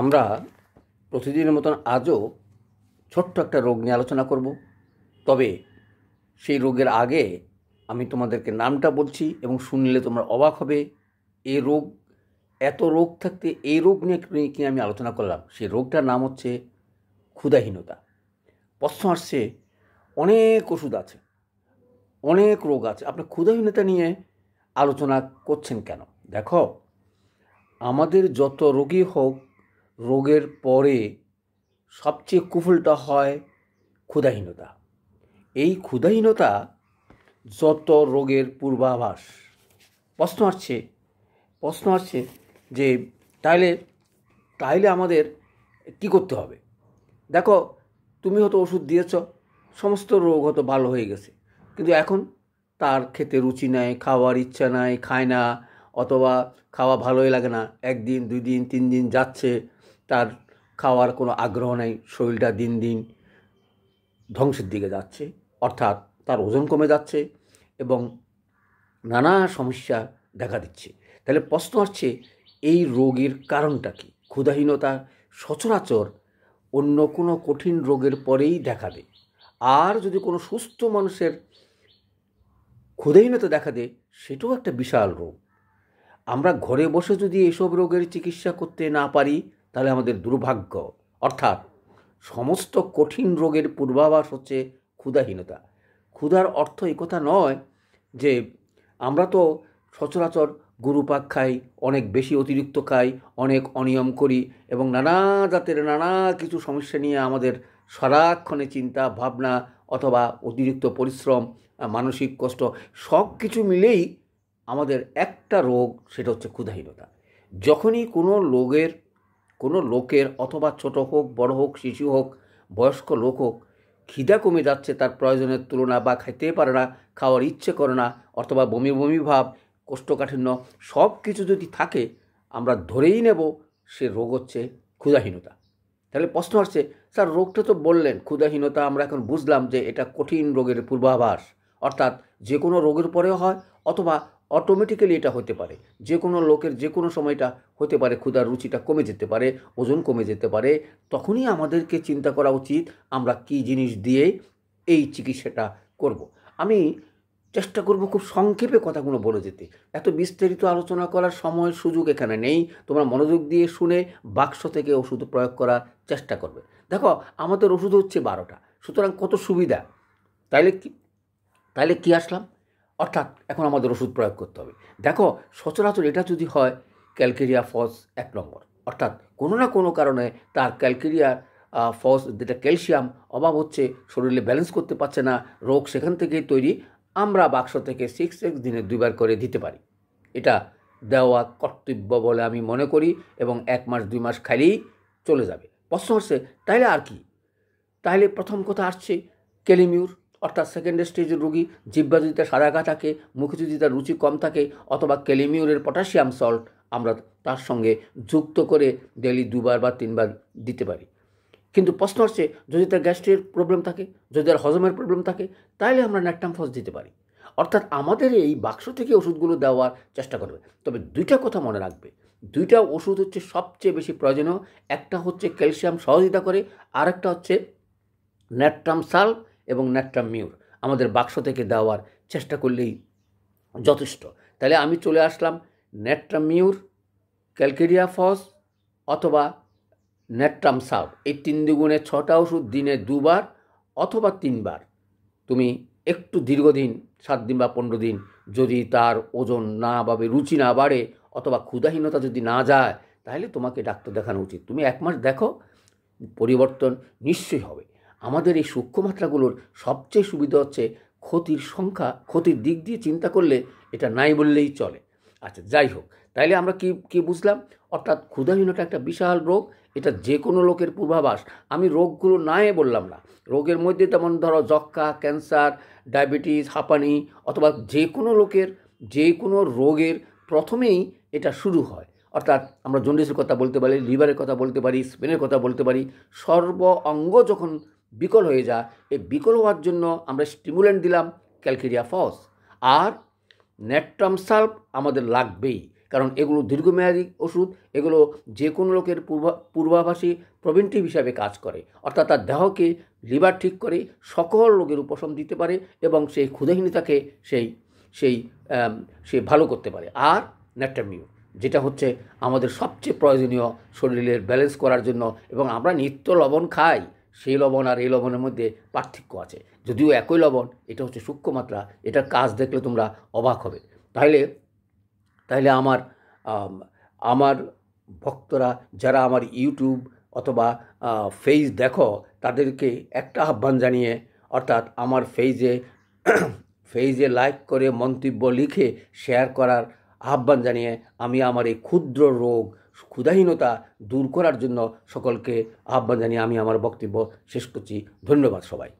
আমরা প্রতিদিনের মতন আজও ছোট্ট একটা রোগ নিয়ে আলোচনা করব তবে সেই রোগের আগে আমি তোমাদেরকে নামটা বলছি এবং শুনলে তোমরা অবাক হবে এই রোগ এত রোগ থাকতে এই রোগ নিয়ে কি আমি আলোচনা করলাম সেই রোগটার নাম হচ্ছে ক্ষুধাহীনতা আসছে অনেক ওষুধ আছে অনেক রোগ আছে আপনি ক্ষুধাহীনতা নিয়ে আলোচনা করছেন কেন দেখো আমাদের যত রোগী হোক রোগের পরে সবচেয়ে কুফলটা হয় ক্ষুধাহীনতা এই ক্ষুধাহীনতা যত রোগের পূর্বাভাস প্রশ্ন আসছে প্রশ্ন আসছে যে তাইলে তাইলে আমাদের কি করতে হবে দেখো তুমি হয়তো ওষুধ দিয়েছ সমস্ত রোগ হয়তো ভালো হয়ে গেছে কিন্তু এখন তার খেতে রুচি নাই খাওয়ার ইচ্ছা নাই খায় না অথবা খাওয়া ভালোই লাগে না একদিন দুই দিন তিন দিন যাচ্ছে তার খাওয়ার কোনো আগ্রহ নেই শরীরটা দিন দিন ধ্বংসের দিকে যাচ্ছে অর্থাৎ তার ওজন কমে যাচ্ছে এবং নানা সমস্যা দেখা দিচ্ছে তাহলে প্রশ্ন হচ্ছে এই রোগের কারণটা কি ক্ষুধাহীনতা সচরাচর অন্য কোনো কঠিন রোগের পরেই দেখাবে আর যদি কোনো সুস্থ মানুষের ক্ষুধাহীনতা দেখা দেয় সেটাও একটা বিশাল রোগ আমরা ঘরে বসে যদি এসব রোগের চিকিৎসা করতে না পারি তাহলে আমাদের দুর্ভাগ্য অর্থাৎ সমস্ত কঠিন রোগের পূর্বাভাস হচ্ছে ক্ষুধাহীনতা ক্ষুধার অর্থ একথা নয় যে আমরা তো সচরাচর গুরুপাক খাই অনেক বেশি অতিরিক্ত খাই অনেক অনিয়ম করি এবং নানা জাতের নানা কিছু সমস্যা নিয়ে আমাদের সারাক্ষণে চিন্তা ভাবনা অথবা অতিরিক্ত পরিশ্রম মানসিক কষ্ট সব কিছু মিলেই আমাদের একটা রোগ সেটা হচ্ছে ক্ষুধাহীনতা যখনই কোনো রোগের কোনো লোকের অথবা ছোট হোক বড় হোক শিশু হোক বয়স্ক লোক হোক খিদা কমে যাচ্ছে তার প্রয়োজনের তুলনা বা খাইতে পারে না খাওয়ার ইচ্ছে করে না অথবা বমি বমি ভাব কোষ্ঠকাঠিন্য সব কিছু যদি থাকে আমরা ধরেই নেব সে রোগ হচ্ছে ক্ষুধাহীনতা তাহলে প্রশ্ন আসছে স্যার রোগটা তো বললেন ক্ষুধাহীনতা আমরা এখন বুঝলাম যে এটা কঠিন রোগের পূর্বাভাস অর্থাৎ যে কোনো রোগের পরেও হয় অথবা অটোমেটিক্যালি এটা হতে পারে যে কোনো লোকের যে কোনো সময়টা হতে পারে ক্ষুধার রুচিটা কমে যেতে পারে ওজন কমে যেতে পারে তখনই আমাদেরকে চিন্তা করা উচিত আমরা কি জিনিস দিয়ে এই চিকিৎসাটা করব। আমি চেষ্টা করব খুব সংক্ষেপে কথাগুলো বলে যেতে এত বিস্তারিত আলোচনা করার সময় সুযোগ এখানে নেই তোমরা মনোযোগ দিয়ে শুনে বাক্স থেকে ওষুধ প্রয়োগ করার চেষ্টা করবে দেখো আমাদের ওষুধ হচ্ছে বারোটা সুতরাং কত সুবিধা তাইলে কি তাইলে কি আসলাম অর্থাৎ এখন আমাদের ওষুধ প্রয়োগ করতে হবে দেখো সচরাচর এটা যদি হয় ক্যালকেরিয়া ফস এক নম্বর অর্থাৎ কোনো না কোনো কারণে তার ক্যালকেরিয়া ফস যেটা ক্যালসিয়াম অভাব হচ্ছে শরীরে ব্যালেন্স করতে পারছে না রোগ সেখান থেকেই তৈরি আমরা বাক্স থেকে সিক্স সিক্স দিনে দুইবার করে দিতে পারি এটা দেওয়া কর্তব্য বলে আমি মনে করি এবং এক মাস দুই মাস খাইলেই চলে যাবে প্রশ্ন হচ্ছে তাহলে আর কি তাহলে প্রথম কথা আসছে কেলিমিউর অর্থাৎ সেকেন্ড স্টেজের রোগী জিব্বা যদি তার সাদাকা থাকে মুখে যদি তার রুচি কম থাকে অথবা ক্যালিমিউরের পটাশিয়াম সল্ট আমরা তার সঙ্গে যুক্ত করে ডেলি দুবার বা তিনবার দিতে পারি কিন্তু প্রশ্ন হচ্ছে যদি তার গ্যাস্ট্রিকের প্রবলেম থাকে যদি তার হজমের প্রবলেম থাকে তাহলে আমরা ন্যাকটামফস দিতে পারি অর্থাৎ আমাদের এই বাক্স থেকে ওষুধগুলো দেওয়ার চেষ্টা করবে তবে দুইটা কথা মনে রাখবে দুইটা ওষুধ হচ্ছে সবচেয়ে বেশি প্রয়োজনীয় একটা হচ্ছে ক্যালসিয়াম সহযোগিতা করে আর একটা হচ্ছে ন্যাট্রাম সাল্ট এবং ন্যাট্রাম মিউর আমাদের বাক্স থেকে দেওয়ার চেষ্টা করলেই যথেষ্ট তাহলে আমি চলে আসলাম ন্যাট্রাম মিউর ক্যালকেরিয়া ফস অথবা ন্যাট্রাম সাব এই তিন দুগুণে ছটা ওষুধ দিনে দুবার অথবা তিনবার তুমি একটু দীর্ঘদিন সাত দিন বা পনেরো দিন যদি তার ওজন না বাবে রুচি না বাড়ে অথবা ক্ষুধাহীনতা যদি না যায় তাহলে তোমাকে ডাক্তার দেখানো উচিত তুমি এক মাস দেখো পরিবর্তন নিশ্চয়ই হবে আমাদের এই সূক্ষ্ম মাত্রাগুলোর সবচেয়ে সুবিধা হচ্ছে ক্ষতির সংখ্যা ক্ষতির দিক দিয়ে চিন্তা করলে এটা নাই বললেই চলে আচ্ছা যাই হোক তাইলে আমরা কি কি বুঝলাম অর্থাৎ ক্ষুধাহীনতা একটা বিশাল রোগ এটা যে কোনো লোকের পূর্বাভাস আমি রোগগুলো নাই বললাম না রোগের মধ্যে তেমন ধরো যক্ষা ক্যান্সার ডায়াবেটিস হাঁপানি অথবা যে কোনো লোকের যে কোনো রোগের প্রথমেই এটা শুরু হয় অর্থাৎ আমরা জন্ডিসের কথা বলতে পারি লিভারের কথা বলতে পারি স্পেনের কথা বলতে পারি সর্ব অঙ্গ যখন বিকল হয়ে যায় এই বিকল হওয়ার জন্য আমরা স্টিমুলেন্ট দিলাম ক্যালকেরিয়া ফস আর নেট্রাম সাল্প আমাদের লাগবেই কারণ এগুলো দীর্ঘমেয়াদী ওষুধ এগুলো যে কোনো লোকের পূর্বা পূর্বাভাসী প্রভেন্টিভ হিসাবে কাজ করে অর্থাৎ তার দেহকে লিভার ঠিক করে সকল রোগের উপশম দিতে পারে এবং সেই ক্ষুধাহীনতাকে সেই সেই সে ভালো করতে পারে আর ন্যাট্রামিউ যেটা হচ্ছে আমাদের সবচেয়ে প্রয়োজনীয় শরীরের ব্যালেন্স করার জন্য এবং আমরা নিত্য লবণ খাই সেই লবণ আর এই লবণের মধ্যে পার্থক্য আছে যদিও একই লবণ এটা হচ্ছে সূক্ষ্ম মাত্রা এটার কাজ দেখলে তোমরা অবাক হবে তাহলে তাহলে আমার আমার ভক্তরা যারা আমার ইউটিউব অথবা ফেজ দেখো তাদেরকে একটা আহ্বান জানিয়ে অর্থাৎ আমার ফেজে ফেজে লাইক করে মন্তব্য লিখে শেয়ার করার আহ্বান জানিয়ে আমি আমার এই ক্ষুদ্র রোগ ক্ষুধাহীনতা দূর করার জন্য সকলকে আহ্বান জানিয়ে আমি আমার বক্তব্য শেষ করছি ধন্যবাদ সবাই